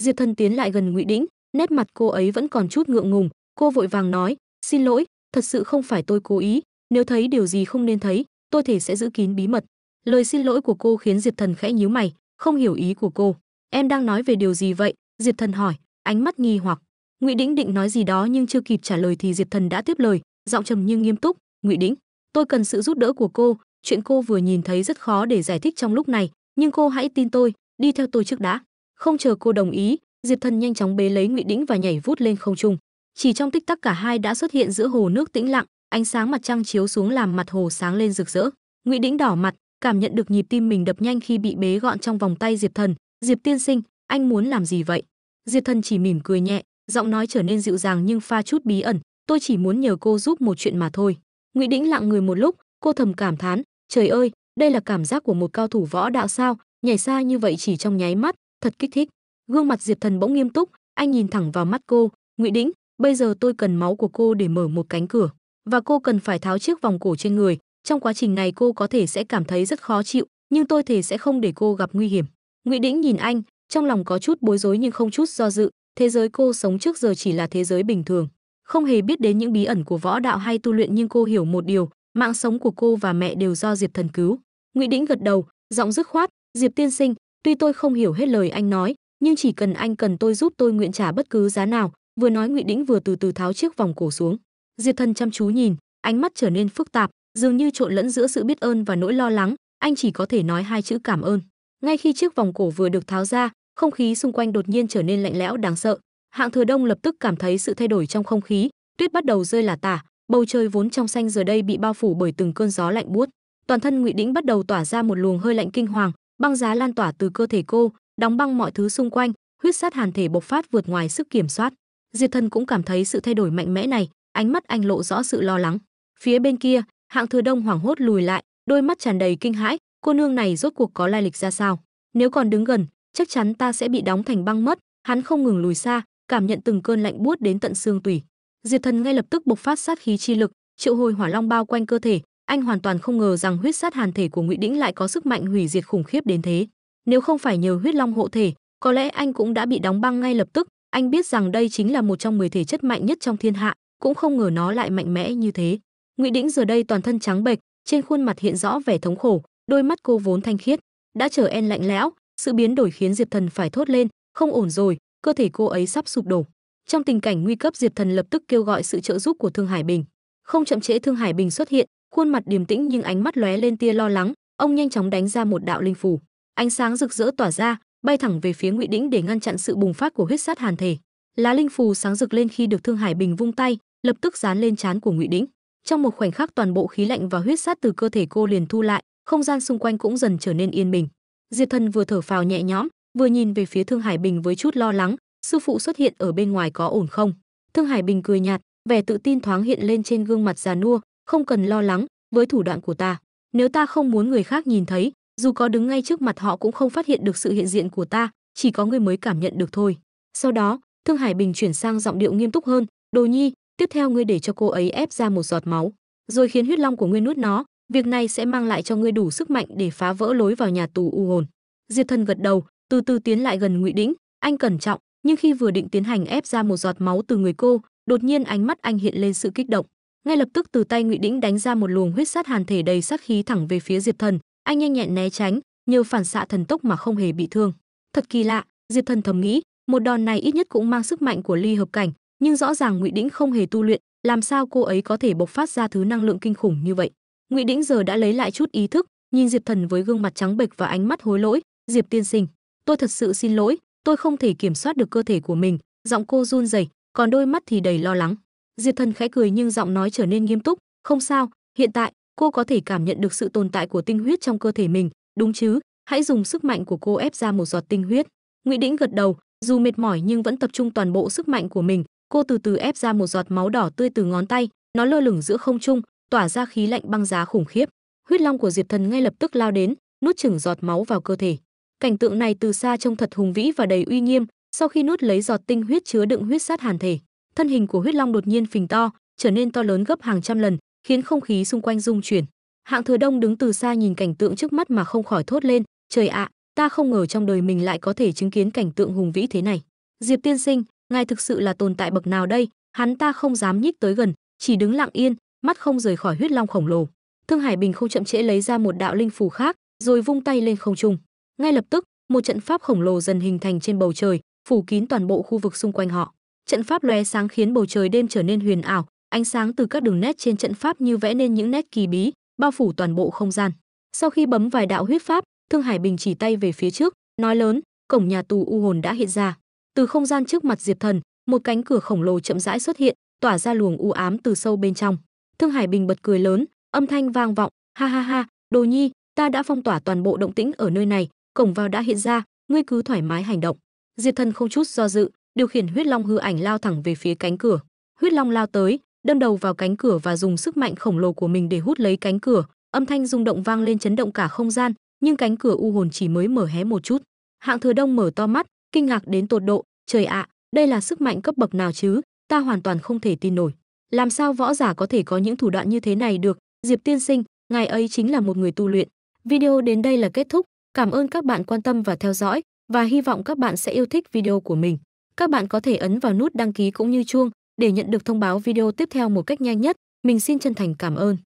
diệp thần tiến lại gần ngụy đĩnh nét mặt cô ấy vẫn còn chút ngượng ngùng cô vội vàng nói xin lỗi thật sự không phải tôi cố ý nếu thấy điều gì không nên thấy tôi thể sẽ giữ kín bí mật lời xin lỗi của cô khiến diệp thần khẽ nhíu mày không hiểu ý của cô em đang nói về điều gì vậy diệp thần hỏi ánh mắt nghi hoặc ngụy đĩnh định nói gì đó nhưng chưa kịp trả lời thì diệp thần đã tiếp lời giọng trầm nhưng nghiêm túc ngụy đĩnh tôi cần sự giúp đỡ của cô chuyện cô vừa nhìn thấy rất khó để giải thích trong lúc này nhưng cô hãy tin tôi đi theo tôi trước đã không chờ cô đồng ý diệp thần nhanh chóng bế lấy ngụy đĩnh và nhảy vút lên không trung chỉ trong tích tắc cả hai đã xuất hiện giữa hồ nước tĩnh lặng ánh sáng mặt trăng chiếu xuống làm mặt hồ sáng lên rực rỡ ngụy đĩnh đỏ mặt cảm nhận được nhịp tim mình đập nhanh khi bị bế gọn trong vòng tay diệp thần diệp tiên sinh anh muốn làm gì vậy diệp thần chỉ mỉm cười nhẹ giọng nói trở nên dịu dàng nhưng pha chút bí ẩn tôi chỉ muốn nhờ cô giúp một chuyện mà thôi ngụy đĩnh lặng người một lúc cô thầm cảm thán trời ơi đây là cảm giác của một cao thủ võ đạo sao nhảy xa như vậy chỉ trong nháy mắt thật kích thích gương mặt diệp thần bỗng nghiêm túc anh nhìn thẳng vào mắt cô ngụy đĩnh bây giờ tôi cần máu của cô để mở một cánh cửa và cô cần phải tháo chiếc vòng cổ trên người trong quá trình này cô có thể sẽ cảm thấy rất khó chịu nhưng tôi thể sẽ không để cô gặp nguy hiểm ngụy đĩnh nhìn anh trong lòng có chút bối rối nhưng không chút do dự thế giới cô sống trước giờ chỉ là thế giới bình thường không hề biết đến những bí ẩn của võ đạo hay tu luyện nhưng cô hiểu một điều mạng sống của cô và mẹ đều do diệp thần cứu ngụy đĩnh gật đầu giọng dứt khoát diệp tiên sinh Tuy tôi không hiểu hết lời anh nói, nhưng chỉ cần anh cần tôi giúp tôi nguyện trả bất cứ giá nào, vừa nói Ngụy Đĩnh vừa từ từ tháo chiếc vòng cổ xuống. Diệp Thần chăm chú nhìn, ánh mắt trở nên phức tạp, dường như trộn lẫn giữa sự biết ơn và nỗi lo lắng, anh chỉ có thể nói hai chữ cảm ơn. Ngay khi chiếc vòng cổ vừa được tháo ra, không khí xung quanh đột nhiên trở nên lạnh lẽo đáng sợ. Hạng Thừa Đông lập tức cảm thấy sự thay đổi trong không khí, tuyết bắt đầu rơi là tả, bầu trời vốn trong xanh giờ đây bị bao phủ bởi từng cơn gió lạnh buốt. Toàn thân Ngụy Đĩnh bắt đầu tỏa ra một luồng hơi lạnh kinh hoàng, băng giá lan tỏa từ cơ thể cô, đóng băng mọi thứ xung quanh, huyết sát hàn thể bộc phát vượt ngoài sức kiểm soát. Diệt Thần cũng cảm thấy sự thay đổi mạnh mẽ này, ánh mắt anh lộ rõ sự lo lắng. Phía bên kia, Hạng Thừa Đông hoảng hốt lùi lại, đôi mắt tràn đầy kinh hãi, cô nương này rốt cuộc có lai lịch ra sao? Nếu còn đứng gần, chắc chắn ta sẽ bị đóng thành băng mất. Hắn không ngừng lùi xa, cảm nhận từng cơn lạnh buốt đến tận xương tủy. Diệt Thần ngay lập tức bộc phát sát khí chi lực, triệu hồi hỏa long bao quanh cơ thể, anh hoàn toàn không ngờ rằng huyết sát hàn thể của ngụy đĩnh lại có sức mạnh hủy diệt khủng khiếp đến thế nếu không phải nhờ huyết long hộ thể có lẽ anh cũng đã bị đóng băng ngay lập tức anh biết rằng đây chính là một trong 10 thể chất mạnh nhất trong thiên hạ cũng không ngờ nó lại mạnh mẽ như thế ngụy đĩnh giờ đây toàn thân trắng bệch trên khuôn mặt hiện rõ vẻ thống khổ đôi mắt cô vốn thanh khiết đã trở en lạnh lẽo sự biến đổi khiến diệp thần phải thốt lên không ổn rồi cơ thể cô ấy sắp sụp đổ trong tình cảnh nguy cấp diệp thần lập tức kêu gọi sự trợ giúp của thương hải bình không chậm trễ thương hải bình xuất hiện khuôn mặt điềm tĩnh nhưng ánh mắt lóe lên tia lo lắng ông nhanh chóng đánh ra một đạo linh phủ ánh sáng rực rỡ tỏa ra bay thẳng về phía ngụy đĩnh để ngăn chặn sự bùng phát của huyết sát hàn thể lá linh phù sáng rực lên khi được thương hải bình vung tay lập tức dán lên trán của ngụy đĩnh trong một khoảnh khắc toàn bộ khí lạnh và huyết sát từ cơ thể cô liền thu lại không gian xung quanh cũng dần trở nên yên bình diệp thần vừa thở phào nhẹ nhõm vừa nhìn về phía thương hải bình với chút lo lắng sư phụ xuất hiện ở bên ngoài có ổn không thương hải bình cười nhạt vẻ tự tin thoáng hiện lên trên gương mặt già nua không cần lo lắng, với thủ đoạn của ta, nếu ta không muốn người khác nhìn thấy, dù có đứng ngay trước mặt họ cũng không phát hiện được sự hiện diện của ta, chỉ có ngươi mới cảm nhận được thôi. Sau đó, Thương Hải Bình chuyển sang giọng điệu nghiêm túc hơn, "Đồ Nhi, tiếp theo ngươi để cho cô ấy ép ra một giọt máu, rồi khiến huyết long của ngươi nuốt nó, việc này sẽ mang lại cho ngươi đủ sức mạnh để phá vỡ lối vào nhà tù u hồn." diệt thân gật đầu, từ từ tiến lại gần Ngụy Đĩnh, anh cẩn trọng, nhưng khi vừa định tiến hành ép ra một giọt máu từ người cô, đột nhiên ánh mắt anh hiện lên sự kích động ngay lập tức từ tay ngụy đĩnh đánh ra một luồng huyết sát hàn thể đầy sát khí thẳng về phía diệp thần anh nhanh nhẹn né tránh nhờ phản xạ thần tốc mà không hề bị thương thật kỳ lạ diệp thần thầm nghĩ một đòn này ít nhất cũng mang sức mạnh của ly hợp cảnh nhưng rõ ràng ngụy đĩnh không hề tu luyện làm sao cô ấy có thể bộc phát ra thứ năng lượng kinh khủng như vậy ngụy đĩnh giờ đã lấy lại chút ý thức nhìn diệp thần với gương mặt trắng bệch và ánh mắt hối lỗi diệp tiên sinh tôi thật sự xin lỗi tôi không thể kiểm soát được cơ thể của mình giọng cô run rẩy còn đôi mắt thì đầy lo lắng diệp thần khẽ cười nhưng giọng nói trở nên nghiêm túc không sao hiện tại cô có thể cảm nhận được sự tồn tại của tinh huyết trong cơ thể mình đúng chứ hãy dùng sức mạnh của cô ép ra một giọt tinh huyết ngụy đĩnh gật đầu dù mệt mỏi nhưng vẫn tập trung toàn bộ sức mạnh của mình cô từ từ ép ra một giọt máu đỏ tươi từ ngón tay nó lơ lửng giữa không trung tỏa ra khí lạnh băng giá khủng khiếp huyết long của diệp thần ngay lập tức lao đến nuốt chửng giọt máu vào cơ thể cảnh tượng này từ xa trông thật hùng vĩ và đầy uy nghiêm sau khi nuốt lấy giọt tinh huyết chứa đựng huyết sát hàn thể thân hình của huyết long đột nhiên phình to trở nên to lớn gấp hàng trăm lần khiến không khí xung quanh rung chuyển hạng thừa đông đứng từ xa nhìn cảnh tượng trước mắt mà không khỏi thốt lên trời ạ ta không ngờ trong đời mình lại có thể chứng kiến cảnh tượng hùng vĩ thế này diệp tiên sinh ngài thực sự là tồn tại bậc nào đây hắn ta không dám nhích tới gần chỉ đứng lặng yên mắt không rời khỏi huyết long khổng lồ thương hải bình không chậm trễ lấy ra một đạo linh phù khác rồi vung tay lên không trung ngay lập tức một trận pháp khổng lồ dần hình thành trên bầu trời phủ kín toàn bộ khu vực xung quanh họ trận pháp lóe sáng khiến bầu trời đêm trở nên huyền ảo ánh sáng từ các đường nét trên trận pháp như vẽ nên những nét kỳ bí bao phủ toàn bộ không gian sau khi bấm vài đạo huyết pháp thương hải bình chỉ tay về phía trước nói lớn cổng nhà tù u hồn đã hiện ra từ không gian trước mặt diệp thần một cánh cửa khổng lồ chậm rãi xuất hiện tỏa ra luồng u ám từ sâu bên trong thương hải bình bật cười lớn âm thanh vang vọng ha ha ha đồ nhi ta đã phong tỏa toàn bộ động tĩnh ở nơi này cổng vào đã hiện ra ngươi cứ thoải mái hành động diệp thần không chút do dự điều khiển huyết long hư ảnh lao thẳng về phía cánh cửa. Huyết long lao tới, đâm đầu vào cánh cửa và dùng sức mạnh khổng lồ của mình để hút lấy cánh cửa, âm thanh rung động vang lên chấn động cả không gian, nhưng cánh cửa u hồn chỉ mới mở hé một chút. Hạng Thừa Đông mở to mắt, kinh ngạc đến tột độ, trời ạ, đây là sức mạnh cấp bậc nào chứ, ta hoàn toàn không thể tin nổi. Làm sao võ giả có thể có những thủ đoạn như thế này được, Diệp tiên sinh, ngài ấy chính là một người tu luyện. Video đến đây là kết thúc, cảm ơn các bạn quan tâm và theo dõi và hy vọng các bạn sẽ yêu thích video của mình. Các bạn có thể ấn vào nút đăng ký cũng như chuông để nhận được thông báo video tiếp theo một cách nhanh nhất. Mình xin chân thành cảm ơn.